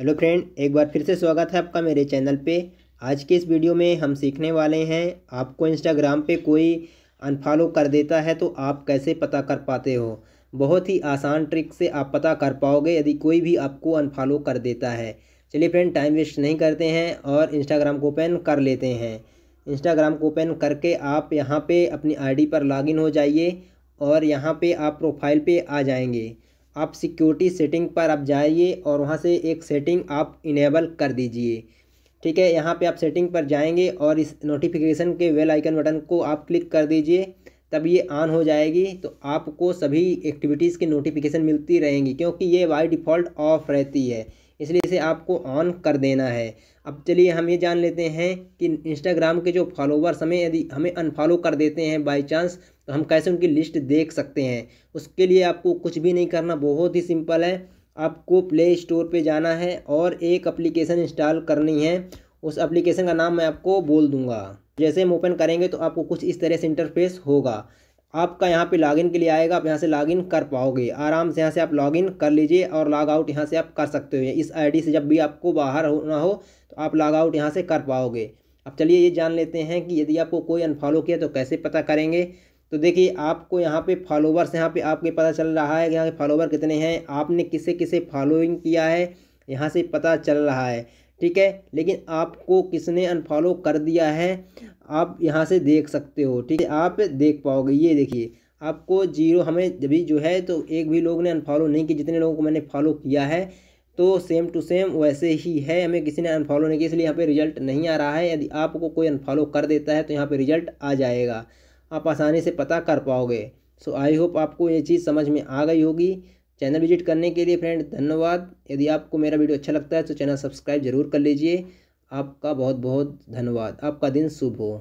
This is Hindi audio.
हेलो फ्रेंड एक बार फिर से स्वागत है आपका मेरे चैनल पे आज के इस वीडियो में हम सीखने वाले हैं आपको इंस्टाग्राम पे कोई अनफॉलो कर देता है तो आप कैसे पता कर पाते हो बहुत ही आसान ट्रिक से आप पता कर पाओगे यदि कोई भी आपको अनफॉलो कर देता है चलिए फ्रेंड टाइम वेस्ट नहीं करते हैं और इंस्टाग्राम को ओपन कर लेते हैं इंस्टाग्राम को ओपन करके आप यहाँ पर अपनी आई पर लॉग हो जाइए और यहाँ पर आप प्रोफाइल पर आ जाएँगे आप सिक्योरिटी सेटिंग पर आप जाइए और वहाँ से एक सेटिंग आप इनेबल कर दीजिए ठीक है यहाँ पे आप सेटिंग पर जाएंगे और इस नोटिफिकेशन के वेल आइकन बटन को आप क्लिक कर दीजिए तब ये ऑन हो जाएगी तो आपको सभी एक्टिविटीज़ की नोटिफिकेशन मिलती रहेंगी क्योंकि ये बाई डिफ़ॉल्ट ऑफ रहती है इसलिए इसे आपको ऑन कर देना है अब चलिए हम ये जान लेते हैं कि इंस्टाग्राम के जो फॉलोवर्स हमें यदि हमें अनफॉलो कर देते हैं बाई चांस तो हम कैसे उनकी लिस्ट देख सकते हैं उसके लिए आपको कुछ भी नहीं करना बहुत ही सिंपल है आपको प्ले स्टोर पे जाना है और एक एप्लीकेशन इंस्टॉल करनी है उस एप्लीकेशन का नाम मैं आपको बोल दूंगा जैसे हम ओपन करेंगे तो आपको कुछ इस तरह से इंटरफेस होगा आपका यहाँ पे लॉगिन के लिए आएगा आप यहाँ से लॉगिन कर पाओगे आराम से यहाँ से आप लॉगिन कर लीजिए और लॉग आउट यहाँ से आप कर सकते हो इस आईडी से जब भी आपको बाहर होना हो तो आप लॉग आउट यहाँ से कर पाओगे अब चलिए ये जान लेते हैं कि यदि आपको कोई अनफॉलो किया तो कैसे पता करेंगे तो देखिए आपको यहाँ पे फॉलोवर्स यहाँ पे आपके पता चल रहा है कि यहाँ के फॉलोवर कितने हैं आपने किसे किसे फॉलोइंग किया है यहाँ से पता चल रहा है ठीक है लेकिन आपको किसने अनफॉलो कर दिया है आप यहाँ से देख सकते हो ठीक है आप देख पाओगे ये देखिए आपको जीरो हमें जब जो है तो एक भी लोग ने अनफॉलो नहीं किया जितने लोगों को मैंने फॉलो किया है तो सेम टू सेम वैसे ही है हमें किसी ने अनफॉलो नहीं किया इसलिए यहाँ पे रिजल्ट नहीं आ रहा है यदि आपको कोई अनफॉलो कर देता है तो यहाँ पे रिजल्ट आ जाएगा आप आसानी से पता कर पाओगे सो आई होप आपको ये चीज़ समझ में आ गई होगी चैनल विजिट करने के लिए फ्रेंड धन्यवाद यदि आपको मेरा वीडियो अच्छा लगता है तो चैनल सब्सक्राइब जरूर कर लीजिए आपका बहुत बहुत धन्यवाद आपका दिन शुभ हो